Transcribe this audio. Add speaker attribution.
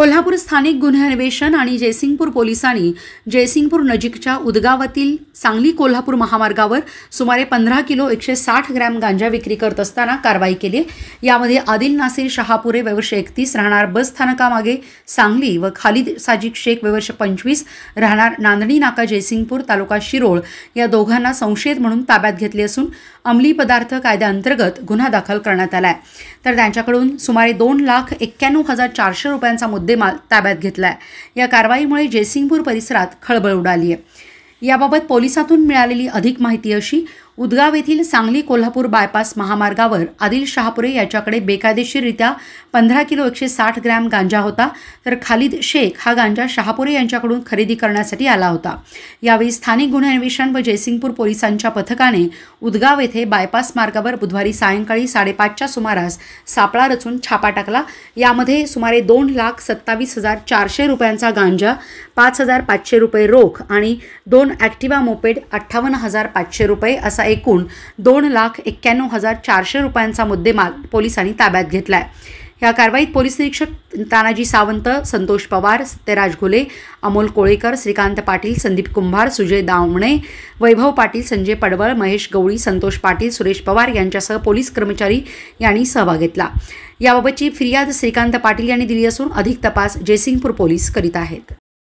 Speaker 1: कोल्हापूर स्थानिक गुन्हे अन्वेषण आणि जयसिंगपूर पोलिसांनी जयसिंगपूर नजीकच्या उदगावातील सांगली कोल्हापूर महामार्गावर सुमारे पंधरा किलो एकशे साठ ग्रॅम गांजा विक्री करत असताना कारवाई केली यामध्ये आदिल नासिर शहापुरे व्यवर्ष एकतीस राहणार बस स्थानकामागे सांगली व खालिद साजिक शेख व्यवर्ष पंचवीस राहणार नांदणी नाका जयसिंगपूर तालुका शिरोळ या दोघांना संशयित म्हणून ताब्यात घेतले असून अंमली पदार्थ कायद्याअंतर्गत गुन्हा दाखल करण्यात आला आहे तर त्यांच्याकडून सुमारे दोन लाख एक्क्याण्णव हजार चारशे रुपयांचा मुद्दा मुद्देमाल ताब्यात घेतला या कारवाईमुळे जयसिंगपूर परिसरात खळबळ उडाली आहे याबाबत पोलिसातून मिळालेली अधिक माहिती अशी उदगाव येथील सांगली कोल्हापूर बायपास महामार्गावर आदिल शहापुरे याच्याकडे बेकायदेशीररित्या पंधरा किलो एकशे साठ ग्रॅम गांजा होता तर खालिद शेख हा गांजा शहापुरे यांच्याकडून खरेदी करण्यासाठी आला होता यावेळी स्थानिक गुन्हे अन्वेषण व जयसिंगपूर पोलिसांच्या पथकाने उदगाव येथे बायपास मार्गावर बुधवारी सायंकाळी साडेपाचच्या सुमारास सापळा रचून छापा टाकला यामध्ये सुमारे दोन लाख सत्तावीस हजार चारशे रुपयांचा गांजा पाच हजार पाचशे रुपये रोख आणि दोन ॲक्टिवा मोपेड अठ्ठावन्न हजार पाचशे रुपये असा एकूण दोन लाख एक्क्याण्णव हजार चारशे रुपयांचा मुद्देमाल पोलिसांनी ताब्यात घेतला आहे या कारवाईत पोलीस निरीक्षक तानाजी सावंत संतोष पवार सत्यराज घुले अमोल कोळेकर श्रीकांत पाटील संदीप कुंभार सुजय दावणे वैभव पाटील संजय पडवळ महेश गवळी संतोष पाटील सुरेश पवार यांच्यासह पोलीस कर्मचारी यांनी सहभाग घेतला याबाबतची फिर्याद श्रीकांत पाटील यांनी दिली असून अधिक तपास जयसिंगपूर पोलीस करीत आहेत